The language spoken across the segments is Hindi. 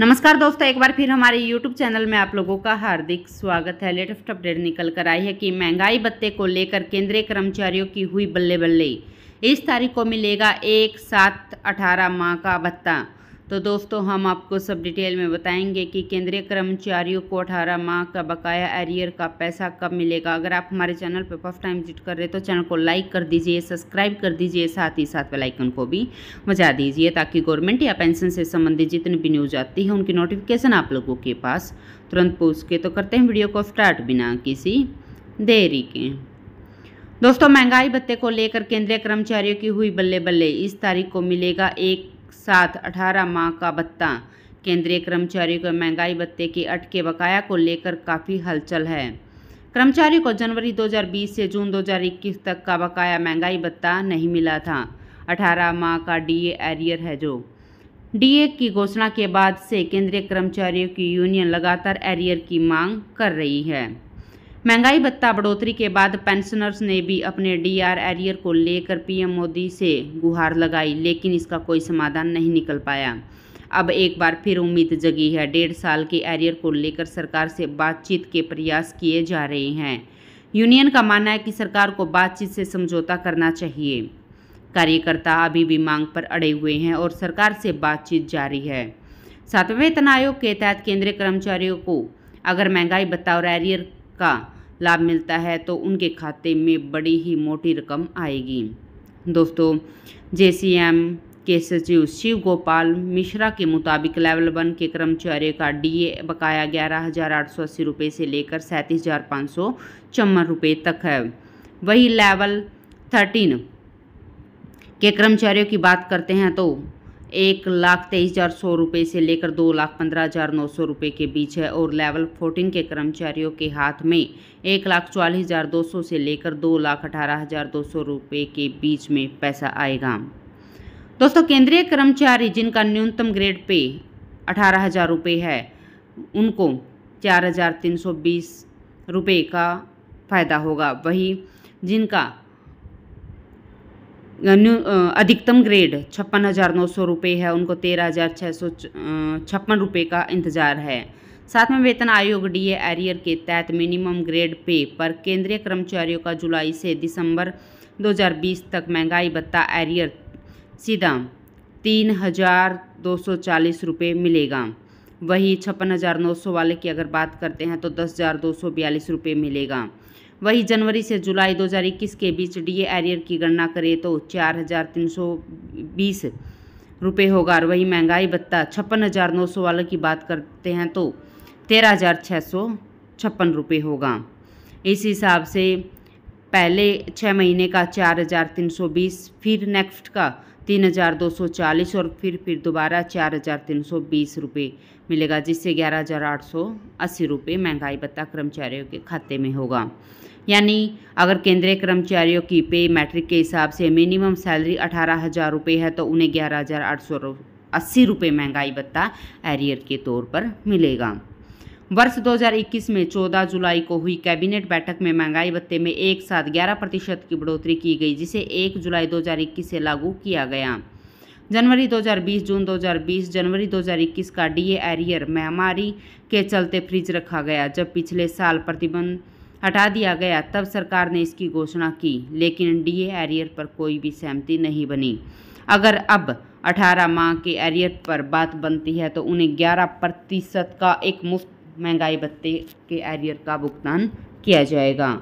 नमस्कार दोस्तों एक बार फिर हमारे YouTube चैनल में आप लोगों का हार्दिक स्वागत है लेटेस्ट अपडेट निकल कर आई है कि महंगाई भत्ते को लेकर केंद्रीय कर्मचारियों की हुई बल्ले बल्ले इस तारीख को मिलेगा एक सात अठारह माह का भत्ता तो दोस्तों हम आपको सब डिटेल में बताएंगे कि केंद्रीय कर्मचारियों को अठारह माह का बकाया एरियर का पैसा कब मिलेगा अगर आप हमारे चैनल पर फर्स्ट टाइम विजिट कर रहे हैं तो चैनल को लाइक कर दीजिए सब्सक्राइब कर दीजिए साथ ही साथ बेलाइकन को भी बजा दीजिए ताकि गवर्नमेंट या पेंशन से संबंधित जितनी भी न्यूज आती है उनकी नोटिफिकेशन आप लोगों के पास तुरंत पहुँच के तो करते हैं वीडियो को स्टार्ट बिना किसी देरी के दोस्तों महंगाई भत्ते को लेकर केंद्रीय कर्मचारियों की हुई बल्ले बल्ले इस तारीख को मिलेगा एक साथ अठारह माह का भत्ता केंद्रीय कर्मचारियों के महंगाई भत्ते के अटके बकाया को लेकर काफ़ी हलचल है कर्मचारियों को जनवरी 2020 से जून 2021 तक का बकाया महंगाई भत्ता नहीं मिला था 18 माह का डीए एरियर है जो डीए की घोषणा के बाद से केंद्रीय कर्मचारियों की यूनियन लगातार एरियर की मांग कर रही है महंगाई भत्ता बढ़ोतरी के बाद पेंशनर्स ने भी अपने डीआर एरियर को लेकर पीएम मोदी से गुहार लगाई लेकिन इसका कोई समाधान नहीं निकल पाया अब एक बार फिर उम्मीद जगी है डेढ़ साल के एरियर को लेकर सरकार से बातचीत के प्रयास किए जा रहे हैं यूनियन का मानना है कि सरकार को बातचीत से समझौता करना चाहिए कार्यकर्ता अभी भी मांग पर अड़े हुए हैं और सरकार से बातचीत जारी है सातवें वेतन आयोग के तहत केंद्रीय कर्मचारियों को अगर महंगाई भत्ता और एरियर का लाभ मिलता है तो उनके खाते में बड़ी ही मोटी रकम आएगी दोस्तों जे के सचिव शिव गोपाल मिश्रा के मुताबिक लेवल वन के कर्मचारियों का डीए बकाया ग्यारह हज़ार आठ सौ अस्सी रुपये से लेकर सैंतीस हज़ार पाँच सौ चौवन रुपये तक है वही लेवल थर्टीन के कर्मचारियों की बात करते हैं तो एक लाख तेईस हज़ार सौ रुपये से लेकर दो लाख पंद्रह हज़ार नौ सौ रुपये के बीच है और लेवल फोर्टीन के कर्मचारियों के हाथ में एक लाख चालीस हज़ार दो सौ से लेकर दो लाख अठारह हज़ार दो सौ रुपये के बीच में पैसा आएगा दोस्तों केंद्रीय कर्मचारी जिनका न्यूनतम ग्रेड पे अठारह हज़ार रुपये है उनको चार हज़ार तीन सौ बीस रुपये का फ़ायदा होगा वही जिनका न्यू अधिकतम ग्रेड छप्पन हज़ार नौ सौ रुपये है उनको तेरह हज़ार छः सौ छप्पन रुपये का इंतजार है साथ में वेतन आयोग डी एरियर के तहत मिनिमम ग्रेड पे पर केंद्रीय कर्मचारियों का जुलाई से दिसंबर 2020 तक महंगाई भत्ता एरियर सीधा तीन हज़ार दो सौ चालीस रुपये मिलेगा वही छप्पन हज़ार नौ सौ वाले की अगर बात करते हैं तो दस हज़ार दो सौ बयालीस रुपये मिलेगा वही जनवरी से जुलाई 2021 के बीच डीए एरियर की गणना करें तो चार हज़ार तीन सौ बीस रुपये होगा और वही महंगाई भत्ता छप्पन हज़ार नौ सौ वाले की बात करते हैं तो तेरह हज़ार छः सौ छप्पन रुपये होगा इस हिसाब से पहले छः महीने का चार हज़ार तीन सौ बीस फिर नेक्स्ट का तीन हज़ार दो सौ चालीस और फिर फिर दोबारा चार हज़ार तीन सौ बीस रुपये मिलेगा जिससे ग्यारह हज़ार आठ सौ अस्सी रुपये महंगाई भत्ता कर्मचारियों के खाते में होगा यानी अगर केंद्रीय कर्मचारियों की पे मैट्रिक के हिसाब से मिनिमम सैलरी अठारह हज़ार रुपये है तो उन्हें ग्यारह हज़ार आठ सौ अस्सी रुपये महंगाई भत्ता एरियर के तौर पर मिलेगा वर्ष 2021 में 14 जुलाई को हुई कैबिनेट बैठक में महंगाई भत्ते में एक साथ 11 प्रतिशत की बढ़ोतरी की गई जिसे 1 जुलाई 2021 से लागू किया गया जनवरी 2020 जून 2020 जनवरी 2021 का डीए एरियर महामारी के चलते फ्रिज रखा गया जब पिछले साल प्रतिबंध हटा दिया गया तब सरकार ने इसकी घोषणा की लेकिन डीए एरियर पर कोई भी सहमति नहीं बनी अगर अब 18 माह के एरियर पर बात बनती है तो उन्हें 11 प्रतिशत का एक मुफ्त महंगाई भत्ते के एरियर का भुगतान किया जाएगा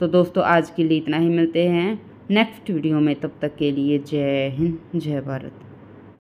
तो दोस्तों आज के लिए इतना ही मिलते हैं नेक्स्ट वीडियो में तब तक के लिए जय हिंद जय भारत